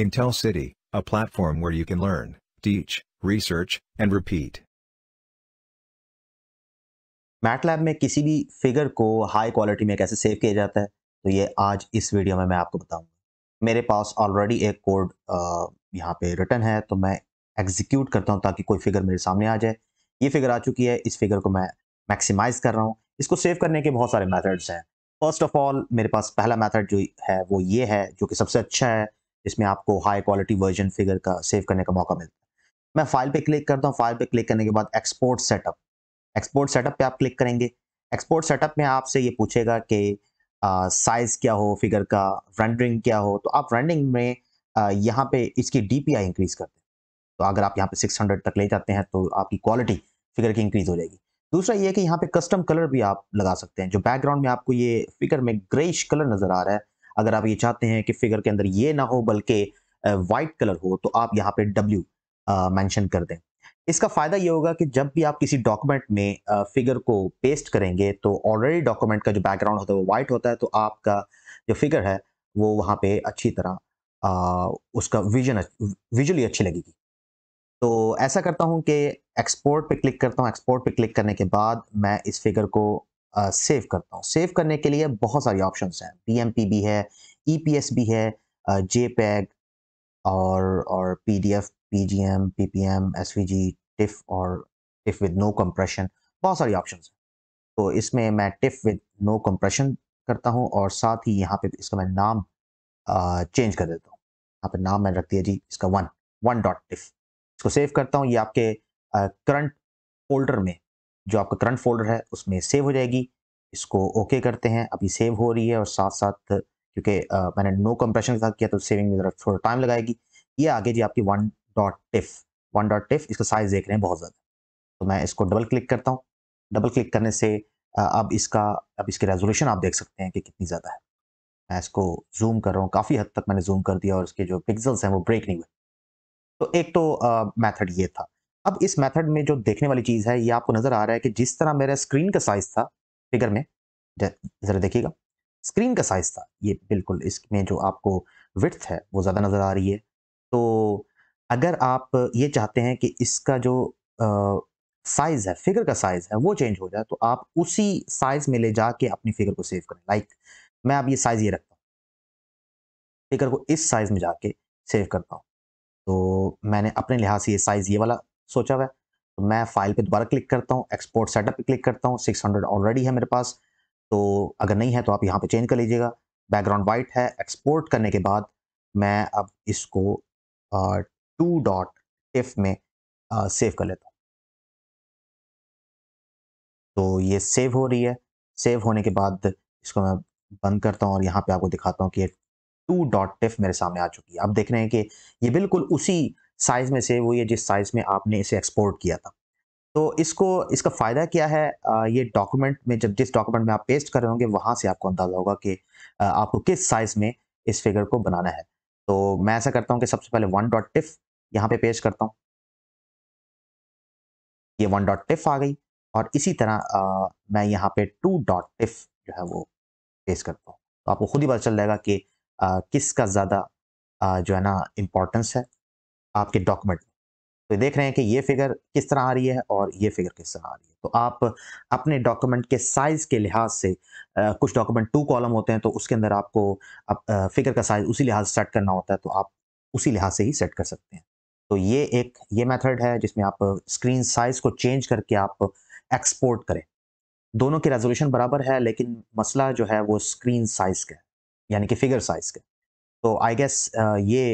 Intel City, a platform where you can learn, teach, research, and repeat. MATLAB में किसी भी figure को high quality में कैसे सेव किया जाता है तो ये आज इस वीडियो में मैं आपको बताऊंगा मेरे पास ऑलरेडी एक कोड यहाँ पे रिटर्न है तो मैं एग्जीक्यूट करता हूँ ताकि कोई फिगर मेरे सामने आ जाए ये फिगर आ चुकी है इस फिगर को मैं मैक्सिमाइज कर रहा हूँ इसको सेव करने के बहुत सारे मैथड्स हैं फर्स्ट ऑफ ऑल मेरे पास पहला मैथड जो है वो ये है जो कि सबसे अच्छा है इसमें आपको हाई क्वालिटी वर्जन फिगर का सेव करने का मौका मिलता है मैं फाइल पे क्लिक करता हूँ फाइल पे क्लिक करने के बाद एक्सपोर्ट सेटअप एक्सपोर्ट सेटअप पे आप क्लिक करेंगे एक्सपोर्ट सेटअप में आपसे ये पूछेगा कि साइज क्या हो फिगर का रेंडरिंग क्या हो तो आप रेंडरिंग में यहाँ पे इसकी डी इंक्रीज करते हैं तो अगर आप यहाँ पे हंड्रेड तक ले जाते हैं तो आपकी क्वालिटी फिगर की इंक्रीज हो जाएगी दूसरा ये कि यहाँ पे कस्टम कलर भी आप लगा सकते हैं जो बैकग्राउंड में आपको ये फिगर में ग्रेश कलर नजर आ रहा है अगर आप ये चाहते हैं कि फिगर के अंदर ये ना हो बल्कि वाइट कलर हो तो आप यहाँ पे डब्ल्यू मैंशन कर दें इसका फ़ायदा ये होगा कि जब भी आप किसी डॉक्यूमेंट में फिगर को पेस्ट करेंगे तो ऑलरेडी डॉक्यूमेंट का जो बैकग्राउंड होता है वो वाइट होता है तो आपका जो फिगर है वो वहाँ पे अच्छी तरह आ, उसका विजन विजुअली अच्छी लगेगी तो ऐसा करता हूँ कि एक्सपोर्ट पे क्लिक करता हूँ एक्सपोर्ट पे क्लिक करने के बाद मैं इस फिगर को सेव करता हूँ सेव करने के लिए बहुत सारे ऑप्शन हैं पी भी है ई e भी है जे और और P D F P G M P P M S V G TIFF और टिफ विद नो कंप्रेशन बहुत सारे ऑप्शन हैं तो इसमें मैं टिफ विद नो कंप्रेशन करता हूँ और साथ ही यहाँ पे इसका मैं नाम चेंज चेंज कर देता हूँ यहाँ पे नाम मैंने रख दिया जी इसका वन वन डॉट टिफ इसको सेव करता हूँ ये आपके करंट फोल्डर में जो आपका करंट फोल्डर है उसमें सेव हो जाएगी इसको ओके करते हैं अभी सेव हो रही है और साथ साथ क्योंकि मैंने नो कंप्रेशन के साथ किया तो सेविंग में ज़रा थोड़ा टाइम लगाएगी ये आगे जी आपकी one dot TIFF one dot TIFF इसका साइज़ देख रहे हैं बहुत ज़्यादा तो मैं इसको डबल क्लिक करता हूँ डबल क्लिक करने से अब इसका अब इसकी रेजोल्यूशन आप देख सकते हैं कि कितनी ज़्यादा है मैं इसको जूम कर रहा हूँ काफ़ी हद तक मैंने जूम कर दिया और इसके जो पिक्सल्स हैं वो ब्रेक नहीं हुए तो एक तो मेथड ये था अब इस मेथड में जो देखने वाली चीज़ है ये आपको नज़र आ रहा है कि जिस तरह मेरा स्क्रीन का साइज़ था फिगर में ज़रा देखिएगा स्क्रीन का साइज़ था ये बिल्कुल इसमें जो आपको विथ है वो ज़्यादा नज़र आ रही है तो अगर आप ये चाहते हैं कि इसका जो साइज़ है फिगर का साइज़ है वो चेंज हो जाए तो आप उसी साइज़ में ले जाके अपनी फिगर को सेव करें लाइक मैं अब ये साइज़ ये रखता हूँ फिगर को इस साइज़ में जाके सेव करता हूँ तो मैंने अपने लिहाज से ये साइज़ ये वाला सोचा हुआ है तो मैं फाइल पे दोबारा क्लिक करता हूँ एक्सपोर्ट सेटअप पे क्लिक करता हूँ 600 ऑलरेडी है मेरे पास तो अगर नहीं है तो आप यहाँ पे चेंज कर लीजिएगा बैकग्राउंड वाइट है एक्सपोर्ट करने के बाद मैं अब इसको टू डॉट टिफ में सेव कर लेता हूँ तो ये सेव हो रही है सेव होने के बाद इसको मैं बंद करता हूँ और यहाँ पे आपको दिखाता हूँ कि टू डॉट टिफ मेरे सामने आ चुकी है आप देख रहे हैं कि ये बिल्कुल उसी साइज़ में से हुई है जिस साइज़ में आपने इसे एक्सपोर्ट किया था तो इसको इसका फ़ायदा क्या है ये डॉक्यूमेंट में जब जिस डॉक्यूमेंट में आप पेस्ट कर रहे होंगे वहाँ से आपको अंदाज़ा होगा कि आपको किस साइज़ में इस फिगर को बनाना है तो मैं ऐसा करता हूँ कि सबसे पहले वन डॉट टिफ यहाँ पे पेश करता हूँ ये वन डॉट टिफ आ गई और इसी तरह आ, मैं यहाँ पे टू डॉट टिफ जो है वो पेश करता हूँ तो आपको खुद ही पता चल जाएगा कि किसका ज़्यादा जो है ना इम्पोर्टेंस है आपके डॉक्यूमेंट तो देख रहे हैं कि ये फिगर किस तरह आ रही है और ये फिगर किस तरह आ रही है तो आप अपने डॉक्यूमेंट के साइज़ के लिहाज से आ, कुछ डॉक्यूमेंट टू कॉलम होते हैं तो उसके अंदर आपको अप, आ, फिगर का साइज़ उसी लिहाज सेट करना होता है तो आप उसी लिहाज से ही सेट कर सकते हैं तो ये एक ये मेथड है जिसमें आप स्क्रीन साइज़ को चेंज करके आप एक्सपोर्ट करें दोनों के रेजोल्यूशन बराबर है लेकिन मसला जो है वो स्क्रीन साइज़ का है यानी कि फिगर साइज़ का तो आई गेस ये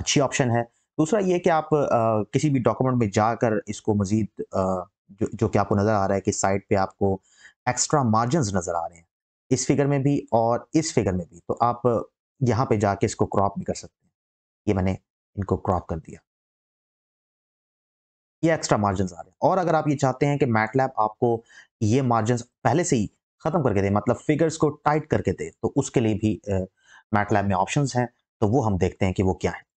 अच्छी ऑप्शन है दूसरा ये कि आप आ, किसी भी डॉक्यूमेंट में जाकर इसको मजीद आ, जो जो कि आपको नज़र आ रहा है कि साइड पे आपको एक्स्ट्रा मार्जिन नज़र आ रहे हैं इस फिगर में भी और इस फिगर में भी तो आप यहाँ पे जाके इसको क्रॉप भी कर सकते हैं ये मैंने इनको क्रॉप कर दिया ये एक्स्ट्रा मार्जिन आ रहे हैं और अगर आप ये चाहते हैं कि मैटलैब आपको ये मार्जिन पहले से ही ख़त्म करके दे मतलब फिगर्स को टाइट करके दे तो उसके लिए भी मैटलैब में ऑप्शन हैं तो वो हम देखते हैं कि वो क्या है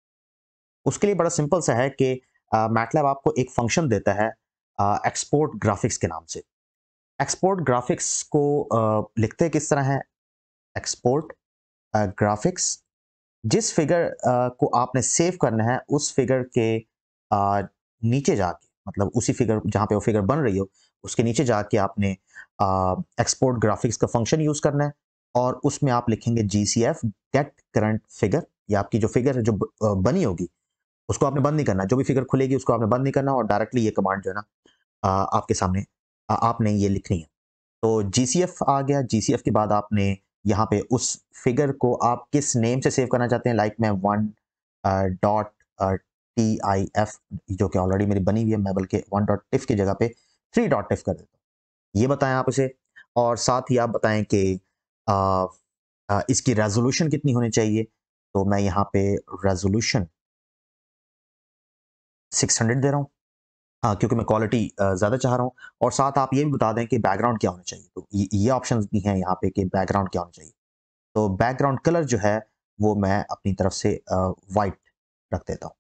उसके लिए बड़ा सिंपल सा है कि मैटलैब आपको एक फंक्शन देता है एक्सपोर्ट ग्राफिक्स के नाम से एक्सपोर्ट ग्राफिक्स को आ, लिखते किस तरह है एक्सपोर्ट ग्राफिक्स जिस फिगर आ, को आपने सेव करना है उस फिगर के आ, नीचे जाके मतलब उसी फिगर जहाँ पे वो फिगर बन रही हो उसके नीचे जाके आपने एक्सपोर्ट ग्राफिक्स का फंक्शन यूज़ करना है और उसमें आप लिखेंगे G C F get current figure या आपकी जो फिगर है जो बनी होगी उसको आपने बंद नहीं करना जो भी फिगर खुलेगी उसको आपने बंद नहीं करना और डायरेक्टली ये कमांड जो है ना आपके सामने आपने ये लिखनी है तो जी आ गया जी के बाद आपने यहाँ पे उस फिगर को आप किस नेम से सेव करना चाहते हैं लाइक मैं one dot T I F जो कि ऑलरेडी मेरी बनी हुई है मैं बल्कि वन डॉट टिफ की जगह पे थ्री डॉट टिफ कर देता हूँ ये बताएं आप इसे और साथ ही आप बताएं कि इसकी रेजोल्यूशन कितनी होनी चाहिए तो मैं यहाँ पे रेजोल्यूशन सिक्स हंड्रेड दे रहा हूँ हाँ क्योंकि मैं क्वालिटी ज़्यादा चाह रहा हूँ और साथ आप ये भी बता दें कि बैकग्राउंड क्या होना चाहिए तो ये ऑप्शन भी हैं यहाँ पे कि बैकग्राउंड क्या होना चाहिए तो बैकग्राउंड कलर जो है वो मैं अपनी तरफ से वाइट रख देता हूँ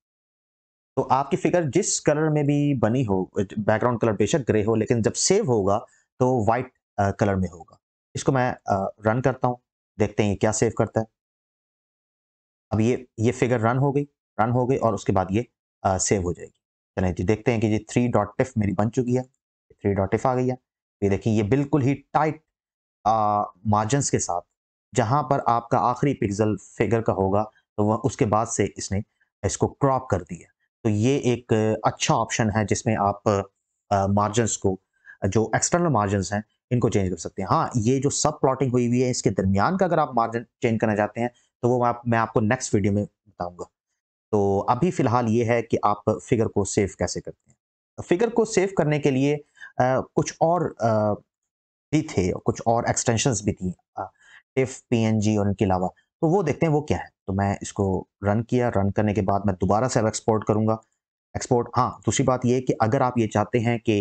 तो आपकी फिगर जिस कलर में भी बनी हो बैकग्राउंड कलर बेशक ग्रे हो लेकिन जब सेव होगा तो वाइट कलर में होगा इसको मैं रन करता हूँ देखते हैं ये क्या सेव करता है अब ये ये फिगर रन हो गई रन हो गई और उसके बाद ये सेव हो जाएगी चलें जी देखते हैं कि जी थ्री डॉट टिफ मेरी बन चुकी है थ्री डॉट टिफ आ गई है ये देखिए ये बिल्कुल ही टाइट मार्जिनस के साथ जहाँ पर आपका आखिरी पिक्सल फिगर का होगा तो वह उसके बाद से इसने इसको क्रॉप कर दिया तो ये एक अच्छा ऑप्शन है जिसमें आप मार्जिनस को जो एक्सटर्नल मार्जिन हैं इनको चेंज कर सकते हैं हाँ ये जो सब प्लॉटिंग हुई हुई है इसके दरमियान का अगर आप मार्जिन चेंज करना चाहते हैं तो वो मैं आपको नेक्स्ट वीडियो में बताऊंगा तो अभी फ़िलहाल ये है कि आप फिगर को सेव कैसे करते हैं तो फिगर को सेव करने के लिए आ, कुछ और आ, भी थे कुछ और एक्सटेंशंस भी थी टिफ पी और इनके अलावा तो वो देखते हैं वो क्या है तो मैं इसको रन किया रन करने के बाद मैं दोबारा से अब एक्सपोर्ट करूंगा एक्सपोर्ट हाँ दूसरी बात ये कि अगर आप ये चाहते हैं कि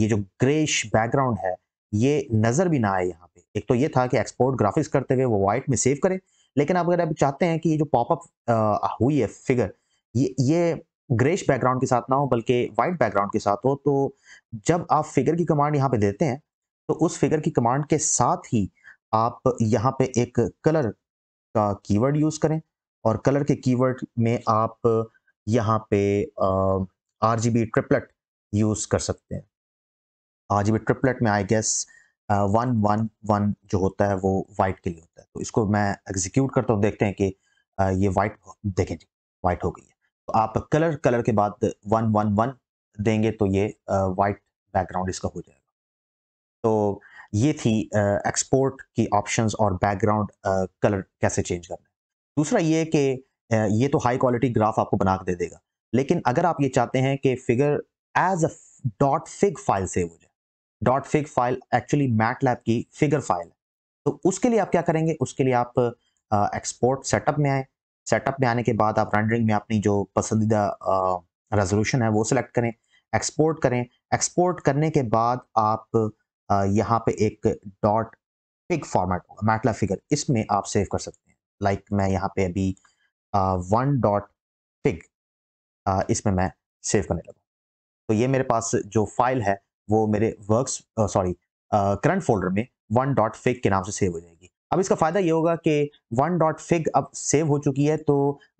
ये जो ग्रेश बैकग्राउंड है ये नज़र भी ना आए यहाँ पे एक तो ये था कि एक्सपोर्ट ग्राफिक्स करते हुए वो वाइट में सेव करें लेकिन आप अगर आप चाहते हैं कि ये जो पॉपअप हुई है फिगर ये ये ग्रेश बैकग्राउंड के साथ ना हो बल्कि वाइट बैकग्राउंड के साथ हो तो जब आप फिगर की कमांड यहाँ पे देते हैं तो उस फिगर की कमांड के साथ ही आप यहाँ पे एक कलर का कीवर्ड यूज़ करें और कलर के कीवर्ड में आप यहाँ पे R G B triplet use कर सकते हैं आर जी बी ट्रिपलेट में I guess one one one जो होता है वो वाइट के लिए होता है तो इसको मैं एग्जीक्यूट करता हूँ देखते हैं कि ये वाइट देखें जी वाइट हो गई है तो आप कलर कलर के बाद वन वन वन देंगे तो ये वाइट बैकग्राउंड इसका हो जाएगा तो ये थी एक्सपोर्ट की ऑप्शंस और बैकग्राउंड कलर कैसे चेंज करना है दूसरा ये कि ये तो हाई क्वालिटी ग्राफ आपको बना के दे देगा लेकिन अगर आप ये चाहते हैं कि figure as a dot fig file save हो जाए dot fig file actually MATLAB की फिगर फाइल है तो उसके लिए आप क्या करेंगे उसके लिए आप एक्सपोर्ट सेटअप में आए सेटअप में आने के बाद आप रेंडरिंग में अपनी जो पसंदीदा रेजोल्यूशन है वो सिलेक्ट करें एक्सपोर्ट करें एक्सपोर्ट करने के बाद आप यहाँ पे एक डॉट फिग फॉर्मेट होगा मैटला फिगर इसमें आप सेव कर सकते हैं लाइक like मैं यहाँ पे अभी वन डॉट फिग इसमें मैं सेव करने लगा तो ये मेरे पास जो फाइल है वो मेरे वर्क्स सॉरी करंट फोल्डर में वन डॉट फिग के नाम से सेव हो जाएगी अब इसका फायदा ये होगा कि वन डॉट फिग अब सेव हो चुकी है तो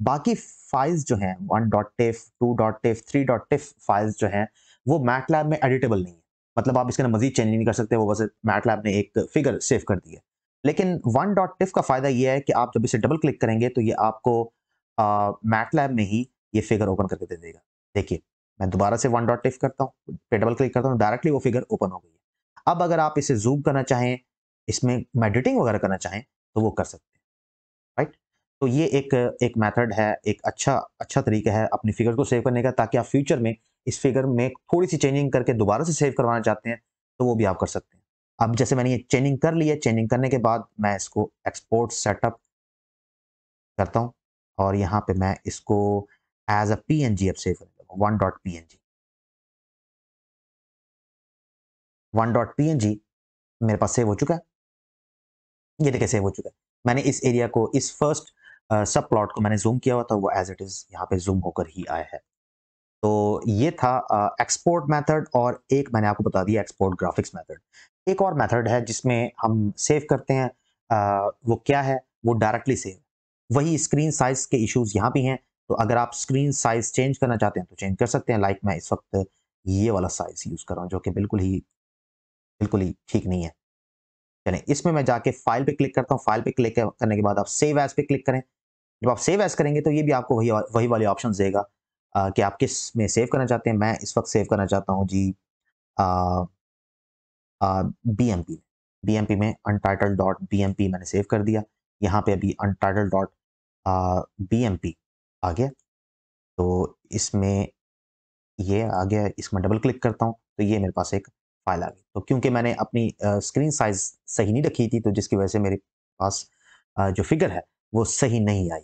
बाकी फाइल्स जो हैं one dot TIFF two dot TIFF three dot TIFF files जो हैं वो मैट लैब में एडिटेबल नहीं है मतलब आप इसके अंदर मजीद चेंज नहीं कर सकते वो बस मैट लैब ने एक फिगर सेव कर दी है लेकिन वन डॉट टिफ का फ़ायदा ये है कि आप जब इसे डबल क्लिक करेंगे तो ये आपको मैट लैब में ही ये फिगर ओपन करके दे देगा देखिए मैं दोबारा से वन डॉट टिफ करता हूँ पे डबल क्लिक करता हूँ डायरेक्टली वो फिगर ओपन हो गई है अब अगर आप इसे जूम करना चाहें इसमें मेडिटिंग वगैरह करना चाहें तो वो कर सकते हैं राइट तो ये एक एक मेथड है एक अच्छा अच्छा तरीका है अपनी फिगर को सेव करने का ताकि आप फ्यूचर में इस फिगर में थोड़ी सी चेंजिंग करके दोबारा से सेव करवाना चाहते हैं तो वो भी आप कर सकते हैं अब जैसे मैंने ये चेंजिंग कर ली है चेंजिंग करने के बाद मैं इसको एक्सपोर्ट सेटअप करता हूँ और यहाँ पे मैं इसको as a P N G F save करूँगा one dot P N G मेरे पास सेव हो चुका है ये देखिए सेव हो चुका है मैंने इस एरिया को इस फर्स्ट सब प्लॉट को मैंने जूम किया हुआ था वो एज इट इज़ यहाँ पे जूम होकर ही आया है तो ये था एक्सपोर्ट uh, मेथड और एक मैंने आपको बता दिया एक्सपोर्ट ग्राफिक्स मेथड एक और मेथड है जिसमें हम सेव करते हैं uh, वो क्या है वो डायरेक्टली सेव वही स्क्रीन साइज के इश्यूज यहाँ भी हैं तो अगर आप स्क्रीन साइज चेंज करना चाहते हैं तो चेंज कर सकते हैं लाइक मैं इस वक्त ये वाला साइज यूज़ कर रहा हूँ जो कि बिल्कुल ही बिल्कुल ही ठीक नहीं है चलें इसमें मैं जाके फाइल पे क्लिक करता हूँ फाइल पे क्लिक करने के बाद आप सेव एज पे क्लिक करें जब आप सेव एज करेंगे तो ये भी आपको वही वही वाले ऑप्शन देगा कि आप किस में सेव करना चाहते हैं मैं इस वक्त सेव करना चाहता हूँ जी B M P B M P में untitled dot B M P मैंने सेव कर दिया यहाँ पे अभी untitled dot B M P आ गया तो इसमें ये आ गया इसमें डबल क्लिक करता हूँ तो ये मेरे पास एक फाइल आ गई तो क्योंकि मैंने अपनी स्क्रीन साइज सही नहीं रखी थी तो जिसकी वजह से मेरे पास आ, जो फिगर है वो सही नहीं आई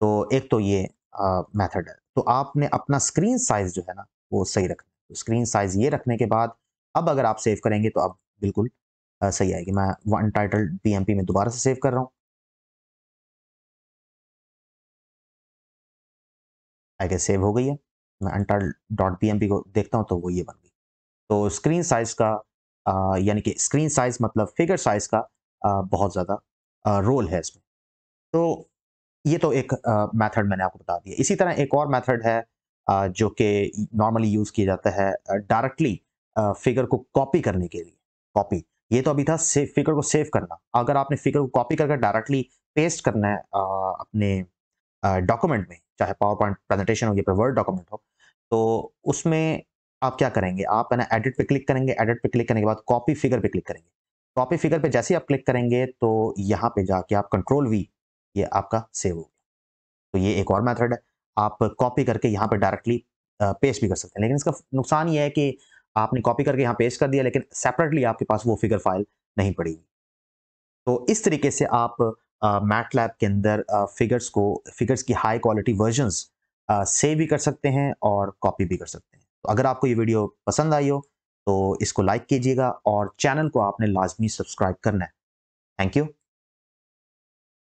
तो एक तो ये मेथड है तो आपने अपना स्क्रीन साइज जो है ना वो सही रखना तो स्क्रीन साइज ये रखने के बाद अब अगर आप सेव करेंगे तो अब बिल्कुल आ, सही आएगी मैं वन टाइटल पी में दोबारा से सेव कर रहा हूँ आगे सेव हो गई है मैं अंटर डॉट पी को देखता हूँ तो वो ये बन गई तो स्क्रीन साइज़ का यानी कि स्क्रीन साइज़ मतलब फिगर साइज़ का आ, बहुत ज़्यादा रोल है इसमें तो ये तो एक मेथड मैंने आपको बता दिया इसी तरह एक और मेथड है आ, जो कि नॉर्मली यूज़ किया जाता है डायरेक्टली फिगर को कॉपी करने के लिए कॉपी ये तो अभी था फिगर को सेव करना अगर आपने फिगर को कॉपी करके डायरेक्टली पेस्ट करना है आ, अपने डॉक्यूमेंट में चाहे पावर पॉइंट प्रेजेंटेशन हो या फिर वर्ड डॉक्यूमेंट हो तो उसमें आप क्या करेंगे आप है ना एडिट पे क्लिक करेंगे एडिट पे क्लिक करने के बाद कॉपी फिगर पे क्लिक करेंगे कॉपी फिगर पे जैसे आप क्लिक करेंगे तो यहाँ पे जाके आप कंट्रोल वी ये आपका सेव हो गया तो ये एक और मेथड है आप कॉपी करके यहाँ पे डायरेक्टली पेस्ट भी कर सकते हैं लेकिन इसका नुकसान ये है कि आपने कॉपी करके यहाँ पेस्ट कर दिया लेकिन सेपरेटली आपके पास वो फिगर फाइल नहीं पड़ेगी तो इस तरीके से आप मैट लैब के अंदर फिगर्स को फिगर्स की हाई क्वालिटी वर्जनस सेव भी कर सकते हैं और कॉपी भी कर सकते हैं तो अगर आपको ये वीडियो पसंद आई हो तो इसको लाइक कीजिएगा और चैनल को आपने लाजमी सब्सक्राइब करना है थैंक यू